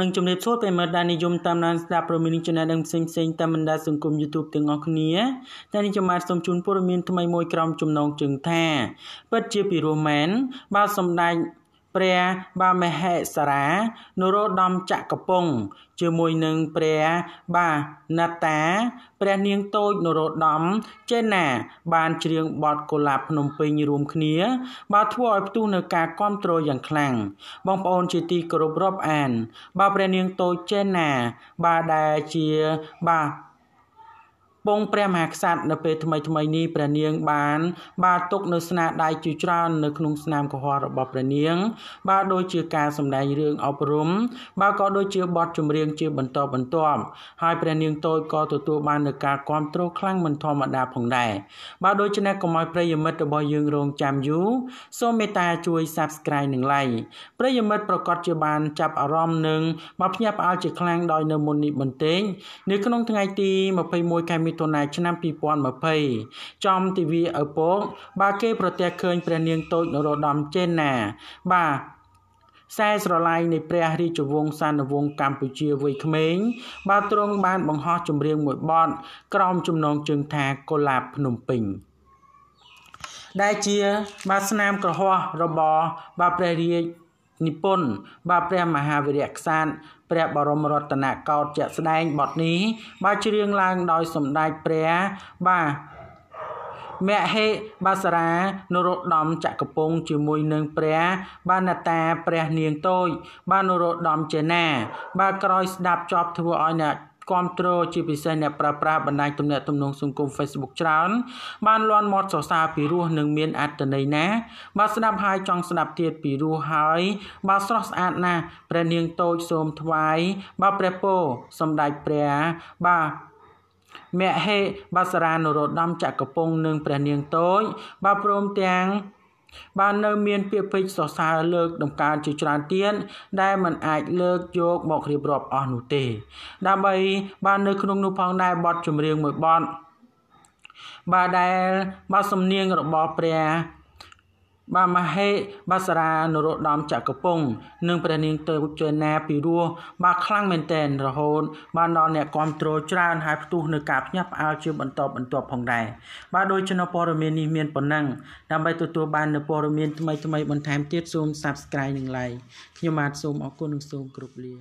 នឹងជំរាបសួរប្រិមិត្តដែលនិយមតាមដានស្ដាប់ព័ត៌មាន Channel និងផ្សេងផ្សេងតាមបណ្ដាសង្គម YouTube ទាំងអស់គ្នាតែនេះខ្ញុំបាទសូមជូនព័ត៌មានថ្មីមួយក្រុមចំណងជើងថាពិតជាពិរោះមែនបាទសម្ដេចព្រះបាទមហេសរា នរោត្តមចក្រពង្សជាមួយនឹងព្រះបាទណតាព្រះនាងតូចនរោត្តមចេណា បានច្រៀងបទកុលាបភ្នំពេញរួមគ្នាបាទធ្វើឲ្យផ្ទុះនៅការគ្រប់គ្រងយ៉ាងខ្លាំងបងប្អូនជាទីគោរពរាប់អានបាទព្រះនាងតូចចេណា បាទដែលជាបាទពងព្រះមហាក្សត្រនៅពេលថ្មីថ្មីនេះព្រះនាងបាន បាទុកនៅស្នាដៃជាច្រើននៅក្នុងស្នាមកុហករបស់ព្រះនាង បាទដូចជាការសម្ដែងរឿងអប់រំបាទក៏ដូចជាបទចម្រៀងជាបន្តបន្ទាប់ហើយព្រះនាងតូចក៏ទទួលបាននូវការគ្រប់គ្រងខ្លាំងមិនធម្មតាផងដែរបាទដូច្នេះកុំឲ្យប្រិយមិត្តរបស់យើងរងចាំយូរសូមមេត្តាជួយ Subscribe និង Like ប្រិយមិត្តប្រកាសជាបានចាប់អារម្មណ៍នឹងមកភ្ញាក់ផ្អើលជាខ្លាំងដោយនៅមុននេះបន្តិចនៅក្នុងថ្ងៃទី21ខែមិមិថុនាឆ្នាំ2020ចំទិវាឪពុកបាទគេ ប្រទះឃើញ ព្រះនាងតូចនរោត្តមចេនណាបាទខ្សែស្រឡាយនៃព្រះរាជវង្សានុវង្សកម្ពុជាវ័យក្មេងបាទទ្រង់បាន បង្ហោះចម្រៀងមួយបទក្រោមចំណងជើងថាកុលាបភ្នំពេញ ដែលជា បាទស្នាមក្រហោះរបស់ បាទព្រះរាជនិពន្ធបាទព្រះមហាវីរៈក្សត្រព្រះបរមរតនកោដ្ឋជាក់ស្ដែងបទនេះបាទច្រៀងឡើង ដោយសម្ដេចព្រះបាទមហេបាសារានរោត្តមចក្រពងជាមួយនឹងព្រះ បានតាព្រះនាងតូចបាននរោត្តមចេណាបាទក្រោយស្ដាប់ជាប់ធ្វើឲ្យអ្នកគ្រប់គ្រងជាពិសេសអ្នកប្រើប្រាស់បណ្ដាញទំនាក់ទំនងសង្គម Facebook ច្រើនបានលន់មាត់សរសើរពីរសនិងមានអត្តន័យណាស់បាទស្ដាប់ហើយចង់ស្ដាប់ទៀតពីរសហើយ បាទស្រស់ស្អាតណាស់ព្រះនាងតូចសូមថ្វាយបាទព្រះពោសម្ដេចព្រះបាទមហេបាសារានរោត្តមចក្រពងនិងព្រះនាងតូចបាទព្រមទាំងបាននៅ មានពាក្យពេចន៍សរសើរលើកដំកើងជាច្រើនទៀតដែលมันអាច លើកយកមករៀបរាប់អស់នោះទេដើម្បីបាននៅ ក្នុងនោះផងដែរបទចម្រៀងមួយបទបាទដែលបាទសំនៀងរបស់ព្រះបាទមហេបាសរានរោត្តមចក្រពង្គនិងព្រះនាងទេវជេណាពីរោះបាទខ្លាំងមែនទែនរហូតបានដល់អ្នកគ្រប់គ្រងច្រើនហើយផ្ទុះនៅការភ្ញាក់ផ្អើលជាបន្តបន្ទាប់ផងដែរបាទដោយជំនព័ត៌មាននេះមានប៉ុណ្ណឹងដើម្បីទទួលបាននូវព័ត៌មានថ្មីៗបន្ថែមទៀតសូម Subscribe និង Like ខ្ញុំបាទសូមអរគុណនិងសូមគោរពលា